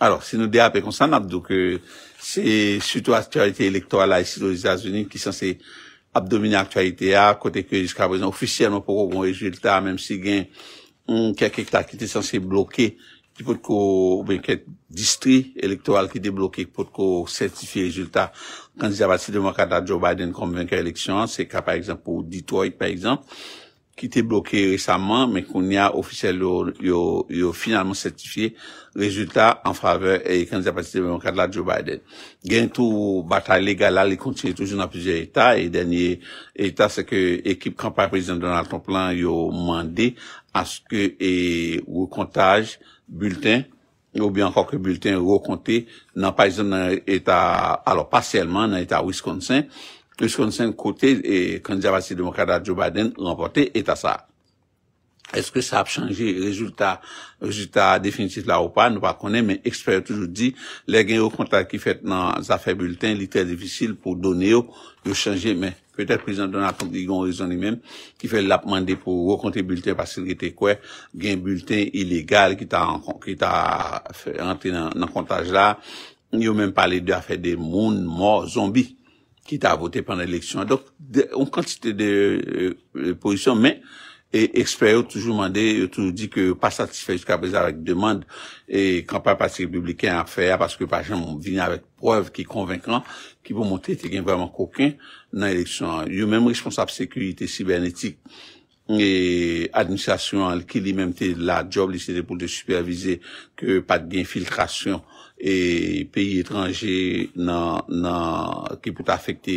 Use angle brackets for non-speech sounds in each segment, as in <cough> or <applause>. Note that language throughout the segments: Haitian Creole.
Alor, se nou de apè kon san apdou ke se sutou aktualite elektoral la isi lo li Zazveni ki san se apdomine aktualite ya, kote ke jiska vrezen ofisyelman pou kou bon rejilta, mèm si gen kèk ekta ki te san se blokè, ki pot kou, bè kèk distri elektoral ki te blokè, ki pot kou sertifi rejilta. Kan di zaba si demokata Joe Biden kon venkè rejilta, se ka par eksemp pou Detroit par eksemp, ki te bloke resaman men kon ya ofisye yo finalman sertifiye rezultat an favek e eh, kanzi apatiste beyonkade la Joe Biden. Gen tou batay legal la, li kontine toujou nan pijer etat, e denye etat se ke ekip kampanye prezident Donald Trump lan yo mande aske ou kontaj, bulten, ou bien anko ke bulten ou konti nan parizan nan etat, alo pasyelman nan etat Wisconsin, 25 kote, kan diya vasi demokrata Joe Biden, rempote, et a sa. Eske sa ap chanje rezultat, rezultat definitif la ou pa, nou pa konen, men eksperyou toujou di, le gen yo kontaj ki fet nan zafè bulten, li tè difícil pou donè yo, yo chanje men. Pe tèl prezident Donald Trump, yon rezon ni men, ki fè l ap mande pou yo kontaj bulten, pasil ki te kwe, gen bulten ilegal ki ta rentè nan kontaj la, yo men pale de a fè de moun, moun, moun, moun, moun, moun, moun, moun, moun, moun, moun, moun, moun, moun ki ta vote pan l'eleksyon. Donk, an kantite de euh, pozisyon men, eksperyot toujou mande, toujou di ke pa satisfay skabezarek deman, e kampan pati republikan afer, paske pajan moun vina avet poev ki konvinklan, ki pou monte te gen vaman koken nan eleksyon. Yo men responsab sekurite sibernetik, e administrasyon al ki li menmte la job li se de pou te supervize ke pat di infiltrasyon e peyi etranje nan ki pou te afekte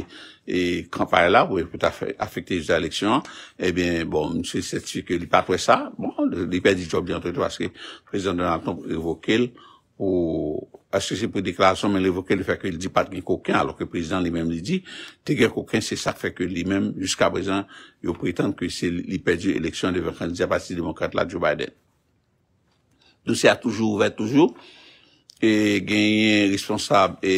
e kanpare la e pou te afekte yon a leksyon e ben bon, se se ti ke li patwe sa, bon, li pet di job li antre to aske prezident Donald Trump evokel ou, aske se pou deklarasyon, men l'evoke le fekwe li di pat gen kouken, alo ke prezidant li men li di, te gen kouken se sak fekwe li men, jiska prezant, yo pritande ki se li pedi eleksyon de venkan di apatis demokrate la di Biden. Dousi a toujou ouve toujou, gen yon responsab e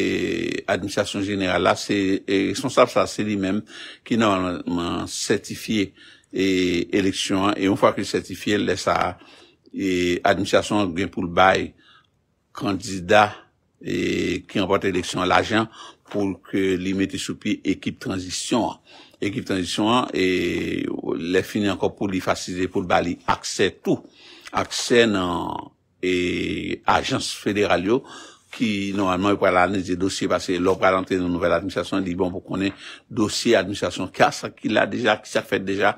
administasyon jeneral la, se responsab sa se li men ki nanman certifiye e eleksyon, e yon fwa ki certifiye, le sa administasyon gen pou l'baye kandida ki anpote eleksyon l'ajan pou li mette soupi ekip transisyon an. Ekip transisyon an, li fini ankon pou li fasilize pou li akse tout. Akse nan ajans federal yo ki normalman yo pou alanezi dosye pase l'opra lante nou nouvel administasyon, li bon pou konen dosye administasyon kasa ki la deja, ki sa fete deja,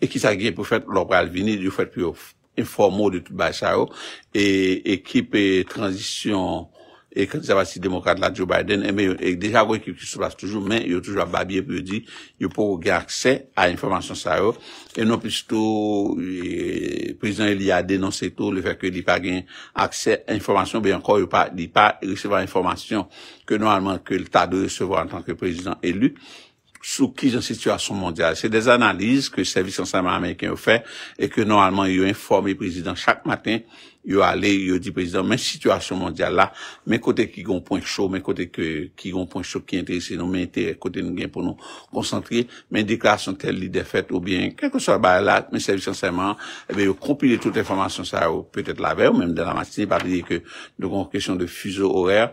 e ki sa ki pou fete l'opra alvini, yo fete pou yo fete. informou de tout baye sa yo, ekip transisyon, ekip zavasi demokat la Joe Biden, e deja vwe ekip ki sou plas toujou, men yo toujou a babye pou yo di, yo pou gen akse a informasyon sa yo, e nou plis tou, prezident Eliade non se tou le feke li pa gen akse informasyon, be yonkou yo pa li pa resevan informasyon ke normalman ke lta do resevo an tanke prezident elu, sou ki jan situasyon mondyal. Se des analize ke servis ansayman Ameriken yo fe, e ke normalman yo informe prezident chak maten, yo ale, yo di prezident, men situasyon mondyal la, men kote ki gon pon chou, men kote ki gon pon chou ki entresi, men kote nou gen pou nou konsantri, men dekla son tel li defet ou bien, ke kon so ba la, men servis ansayman, ebe yo kompile tout informasyon sa ou peutet la ver, ou men mden la matine, pa diye ke nou kon kresyon de fuso horer,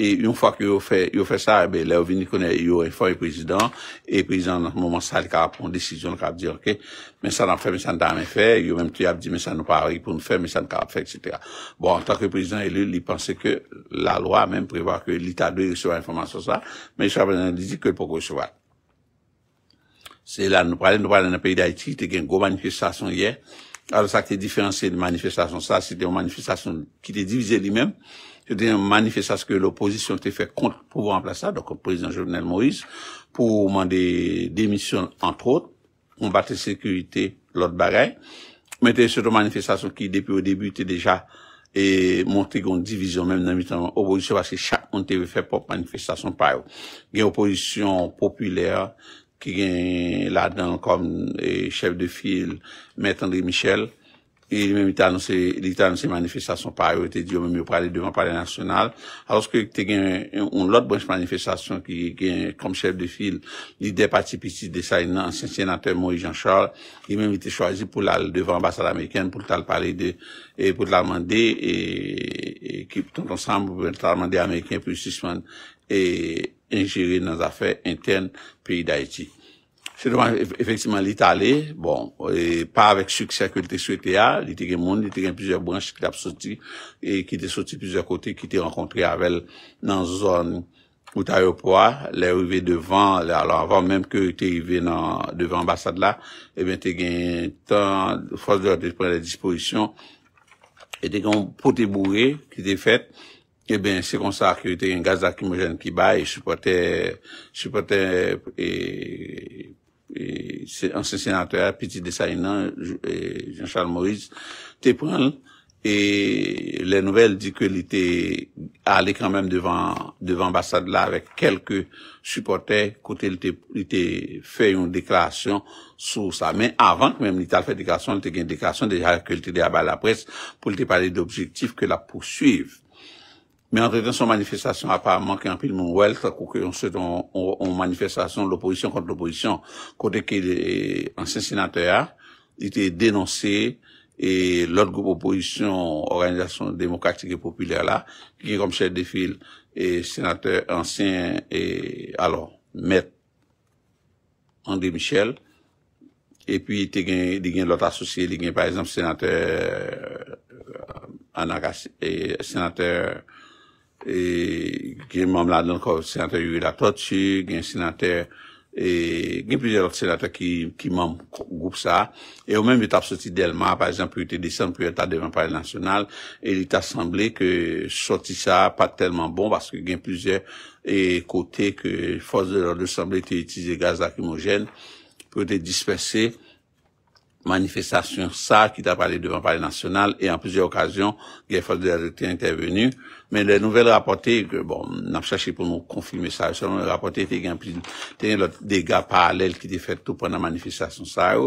E yon fwa ki yon fwe sa, lè yon vini kone, yon refor yon prezidant, yon prezidant nan mouman sa, yon karap pon desisyon, yon karap di, ok, mè sa nan fwe, mè sa nan damen fwe, yon mèm ti ap di, mè sa nan pari pou nou fwe, mè sa nan karap fwe, etc. Bon, tan ki prezidant yon lè, lè yon pense ke la lwa, mèm preva ke l'Itadou yon recevè informasyon sa, mè yon sa prezidant lè di, ke l'pok recevè. Se la nou pralè, nou pralè nan peyi d'Haïti, te gen goun manifestasyon yè, al Te den manifestasyon ke l'oposisyon te fe kont pou wamp la sa, do kon prezident Jovenel Moïse, pou mande demisyon antre ot, mou batte sekurite l'ot barey. Mwen te soto manifestasyon ki depi ou debi te deja e monti goun divizyon menm nan mitan oposisyon baske chak moun te ve fe pop manifestasyon pa yo. Gen oposisyon populer ki gen la dan kon chef de fil M. André Michel, E li ta anonsi manifestasyon pari ou te di yo mèm yo prale devan pari nasyonal. Aroske te gen yon lot bwens manifestasyon ki gen kom chèv de fil li depati piti de sa yon ansensyenantèm Moe Jean Charles. Li mèm ite chwazi pou lal devan ambasade Amerikèn pou tal pari de e pou l'Armandé. E, e ki pou ton ansamb pou lal Amandé Amerikèn pou yon sisman engere nan afè intern peyi d'Haïti. Se doman efektsiman li talè, bon, pa avek suksya ke li te sou ete a, li te gen moun, li te gen pizè bransch ki te ap soti, e ki te soti pizè kote ki te renkontre avèl nan zon ou ta yo poa, le revè devan, alor avan menm ke te revè devan ambasad la, e ben te gen tan fos de la te pren la dispozisyon, e te gen pote bouré ki te fet, e ben se kon sa ki te gen gaz akimogen ki bay, e sou potè, sou potè, e... E, anse senatoyer, Petit Desaynen, e, Jean-Charles Maurice, te prenl, et les nouvelles disent qu'il était allé quand même devant l'ambassade là avec quelques supporters, qu'il était fait une déclaration sur sa main, avant même qu'il était allé faire une déclaration, il était gagné une déclaration déjà, qu'il était allé à la presse pour lui parler d'objectifs que la poursuivent. Men entretan son manifestasyon apayman ki an pil moun welt, kou ke yon sèt an manifestasyon l'oppozysyon kont l'oppozysyon, kote ki l'ansyen senataya ite denonsé, et l'ot group oppozysyon organizasyon demokratik et popüler la, ki kom chèd de fil, et senatèr ansyen, et alò, met André Michel, et pi te gen l'ot asosye, li gen par exemple senatèr euh, Anagas, et senatèr, E, gen moun mladon kon senatèr yuvi la tot, gen senatèr, e, gen plizèr ot senatèr ki moun goup sa, e ou menm et ap soti delman, par exemple, pou yote de san, pou yote ta devan pari national, e li ta samblé ke soti sa pa telman bon, paske gen plizèr e kote ke fos de la resamblé te yotize gaz akimogen, pou yote dispensé, manifestasyon sa ki ta pari devan pari national, e an plizèr okasyon, gen fos de la rekté intervenu, Men lè nouvel rapote, bon, nam chache pou nou konfilme sa yo, selon lè rapote, te gen lè dega paralel ki de fet tou pwè nan manifestasyon sa yo,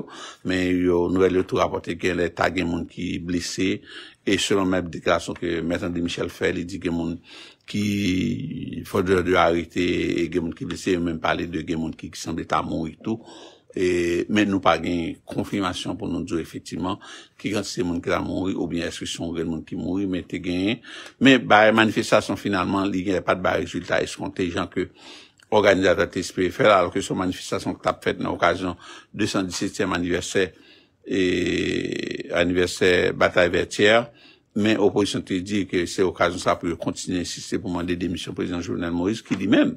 men yo nouvel lè tou rapote gen lè ta gen moun ki blise, e selon mèp dekla son ke metan de Michel Fell, di gen moun ki fòdre de harite gen moun ki blise, men mèm pale de gen moun ki san de ta moun itou, E, men nou pa gen konfirmasyon pou nou djou efektivman, ki gansi se moun ki la mounri, ou bine eskwisyon gen moun ki mounri, men te gen, men ba manifestasyon finalman li gen repat ba rezultat eskonte, jan ke organizatate SPFL, alo ke son manifestasyon tap fèt nan okazyon 217 aniversè batal vertyèr, men oposisyon te di ke se okajon sa pou yo kontinye si se pou mande demisyon prezident jounel Moïse ki di men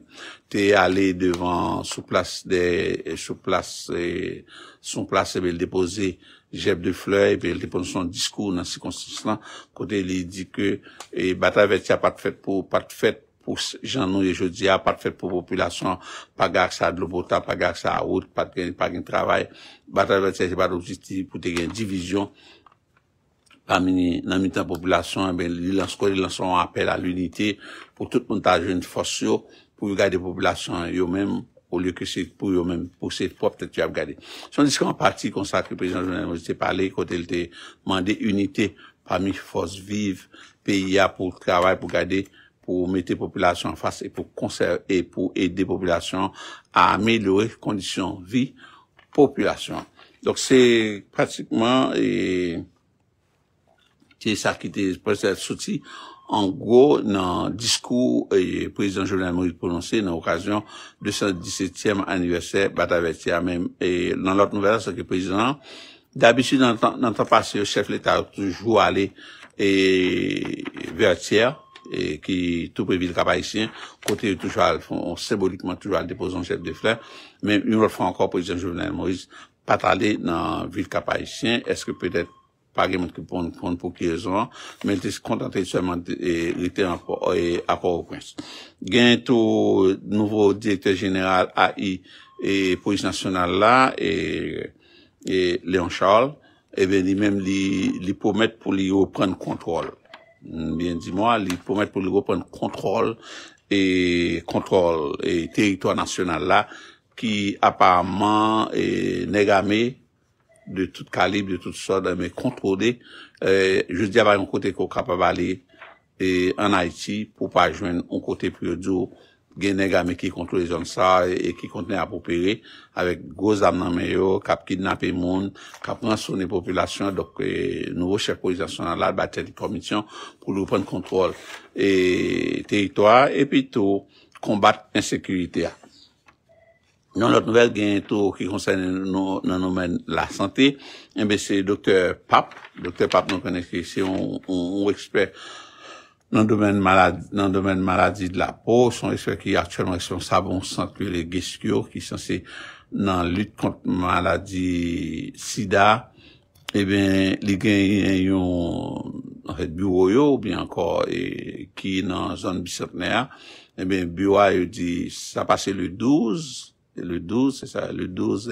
te ale devan sou plase de, sou plase, e, son plase vele depose jeb de fleu vele depose son diskoun ansi konsistant kote li di ke e, bataveti a patfet pou, patfet pou jan nou ye jodi a, patfet pou populasyon pa gag sa dlo bota, pa gag sa out, pa gen, pa gen travay, bataveti a se bataveti pou te gen divizyon nanmite an populasyon, eh li lanskou, li lanskou an apel an l'unite pou tout montajen fos yo pou yu gade populasyon yo menm pou lye kresik pou yo menm, pou se pou ap tete yu ap gade. Son diske an pati konsa ki prezident jounaliste pale, kote lte mande unité parmi fos viv, PIA pou travay, pou gade, pou mette populasyon an fase, pou konser et pou ete de populasyon a amelore kondisyon vi populasyon. Dok se pratikman e... ki sa ki te presele soti, an gwo nan diskou euh, prezident Jovenel Moïse prononse nan okasyon 217 aniversè Batavetia men. Nan lot nouvela sa ki prezident, dabisi nan tanpase yo chef l'Etat toujou ale vertyer ki toupe Vilkapaïsien, kote yo toujou al fon, symbolikman toujou al depozon chef de flan, men yon refran ankon prezident Jovenel Moïse pat ale nan Vilkapaïsien, eske pwede et pa gen mwen ki pon pou ki rezon, men te kontante seman li te apor ou prens. Gen tou nouvo direktèr jeneral AI pou is nasyonal la, Leon Charles, e veni men li pou met pou li yo pren kontrol. Bien di mwen, li pou met pou li yo pren kontrol, kontrol teritwa nasyonal la, ki apareman negame de tout kalibre, de tout sort, de me kontroler. Euh, je di avay an kote ko Kapavale an Haiti pou pa jwen an kote priyo djo gen nega me ki kontre zon sa e ki kontre apopere avek goz am nan meyo, kap kidnap e moun, kap man sou ne populasyon, dok euh, nouvo chèk pou izansyon alat, batè di komisyon pou lou pren kontrol euh, teritoa, epi tou konbat insekurite a. Nou not nouvel gen tou ki konsen nan omen la sante, ebe se doktor pap, doktor pap nou konen ki se ou ekspert nan domen maladi de la po, ou son ekspert ki aktuelman ekspert sa bon sante le geskyo ki sase nan lut kont maladi sida, ebe eh li gen yon, an fet, biwoyo, biyanko, ki nan zon bisotner, ebe biwa yon di sa pase le douz, Le 12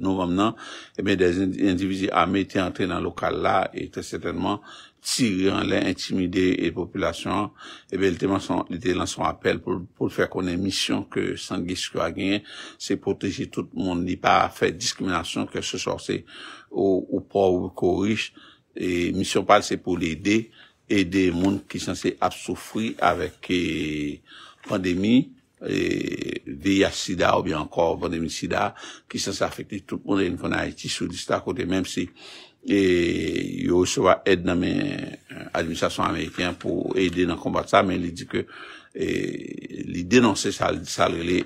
novemenan, eh des individus a mette ente nan lokal la, et très certainement tirè an lè, intimidé les populations. Et eh bien, l'été lan son appel pou fèr konen mission que sanguè chouagien se protèjè tout le monde, ni pa fè discrimination, que se chorsè ou pau ou kou riche. Et mission parle, c'est pou l'éder, éder moun kisansè ap soufri avèk eh, pandèmi, ve yasida ou be ankor vandemi sida ki san se afekte tout ponde yon konay ti sou disita kote menm si yo ou sewa ed nan men administrasyon Amerikyan pou ede nan kombat sa men li di ke li denonse salrele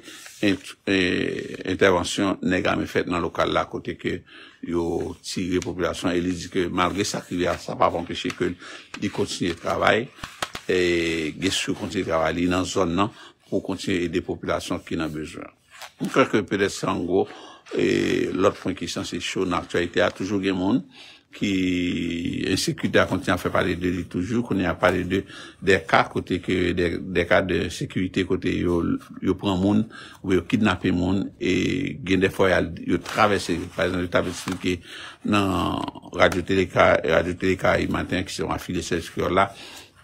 intervention nega me fet nan lokal la kote ke yo ti repopulasyon li di ke malge sa ki ve a sapaponke shekoun di kontine travay e gesu kontine travay li nan zon nan pou konti e de populasyon ki nan bezoan. Mwen kreke pede sran go, e lòt fon ki san se chou nan aktualite, a toujou gen moun ki en sekwite a konti an fe pale de li toujou, koni a pale de de ka kote ke, de ka de sekwite kote yo pran moun, ou yo kidnapen moun, gen defo yon travese, parizan yo tabesilke nan radyoteleka, radyoteleka yi mantan ki se rafile sejk yo la,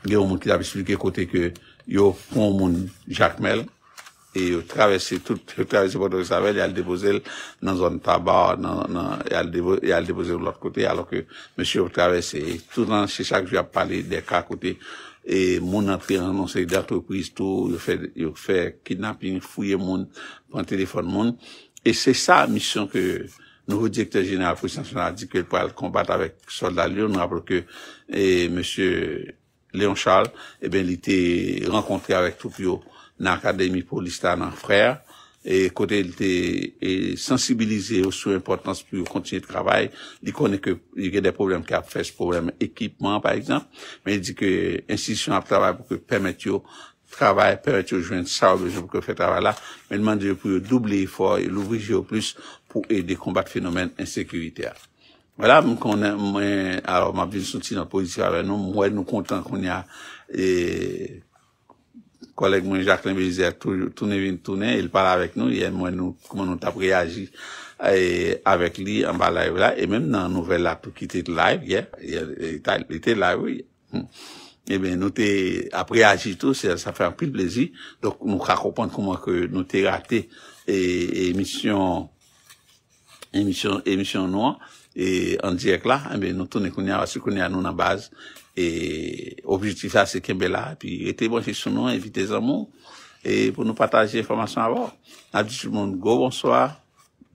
gen yon moun ki tabesilke kote ke yo pon moun jakmel e yo travesse tout, yo travesse pote Rizabel e al depoze l nan zon taba e al depoze l lot kote alo ke monsi yo travesse tout nan sechak jwa pale de kakote e moun apre anonsen d'artoprize tou, yo fe kidnapping, fouye moun pou an telefon moun e se sa misyon ke nouvo direktor jeneral Foui Sassouna dike l pou al kombate avèk solda l yon, nou apre ke monsi yo Leon Charles, e ben li te renkontre avèk tout yo nan akademi pou lista nan frèr, e kote li te sensibilize ou sou importans pou yo kontine de travay, di konen ke yon gen de probleme kap fès, probleme ekipman par exemple, men di ke insisyon ap travay pou ke pèmètyo travay, pèmètyo jwen sa ou bejè pou ke fè travay la, men man di yo pou yo double ifor, l'ouvri yo plus pou e de kombat fenomen ensekiriterre. Wè la, mwen konen, mwen, alor mwen sou ti nan pozitiv avè nou, mwen nou kontan kon yon ya, e, koleg mwen Jacqueline Belizer toune vin, toune, el pale avèk nou, yon mwen nou, koman nou ta pre-agi, e, avèk li, an ba live la, e menm nan nouvel la tou ki te live, yon, yon, ta, te live, yon, e ben nou te, apre-agi tout, se sa fè an pil plezi, dok nou kakopan koman ke nou te rate, e, emisyon, emisyon, emisyon noua, E, an dièk la, anbe eh nou tounen kounen anou nan baz, e, objitivase kembe la, pi rete bon fisyon nou, evite zanmou, e, pou nou pataje informasyon avon. Naf di chmoun, go bonsoa,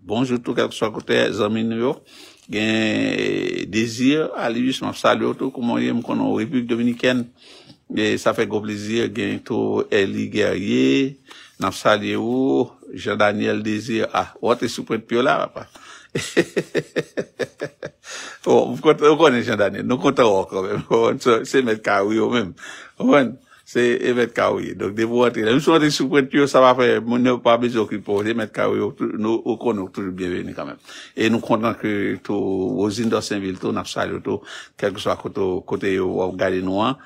bonjoutou, kakoswa kote, zanmou nou yo, gen eh, dezir, alivis, mafsal yo tou, kouman ye mkonon, Republik Dominiken, sa fè go plezir, gen tou Eli Guerrier, nafsal yo, Jean Daniel Dezir, a, ah, wote sou pwet piola, wapa, Ou konen chan danen Nou kontan ou konen Se metka ou yo men Se metka ou yo Mwen souman de soukwen Mwen ne ou pa bezo ki pou Metka ou yo Ou konen Nou kontan ki tou Ozin do sen vil tou Kote yo wav gari nou an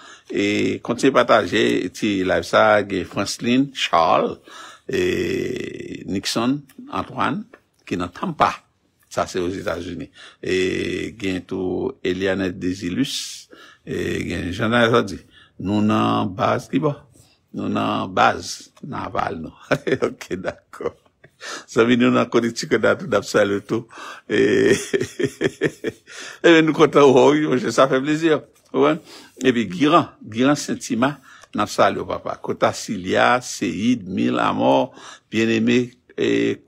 Konten pataje Ti laf sa ge Franceline, Charles, Nixon, Antoine Ki nan tan pa Sa se ou Zita Zini. E gen tou Elianet Desilus. E gen jen nan jodi. Nou nan baz ki bo. Nou nan baz non? <laughs> nan aval nou. Ok, dako. Sa mi nou nan koni tika datou dap sa le tou. E men nou konta ou ou. Je sa fe plezier. E bi giran. Giran sentima nan sa le ou papa. Konta Silia, Seid, Mila, Mor, Bieneme,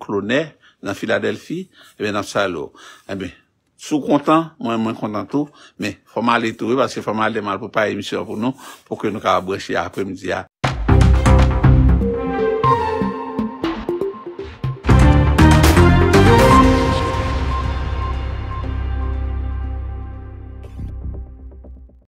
Clonet. nan Filadelfi, e eh ben nan Salou. E eh ben, sou kontan, mwen mwen kontan tou, men fwa mali tou, e basi fwa mali deman pou pa emisyon pou nou, pou ke nou ka abweshi a, pou emisyon a.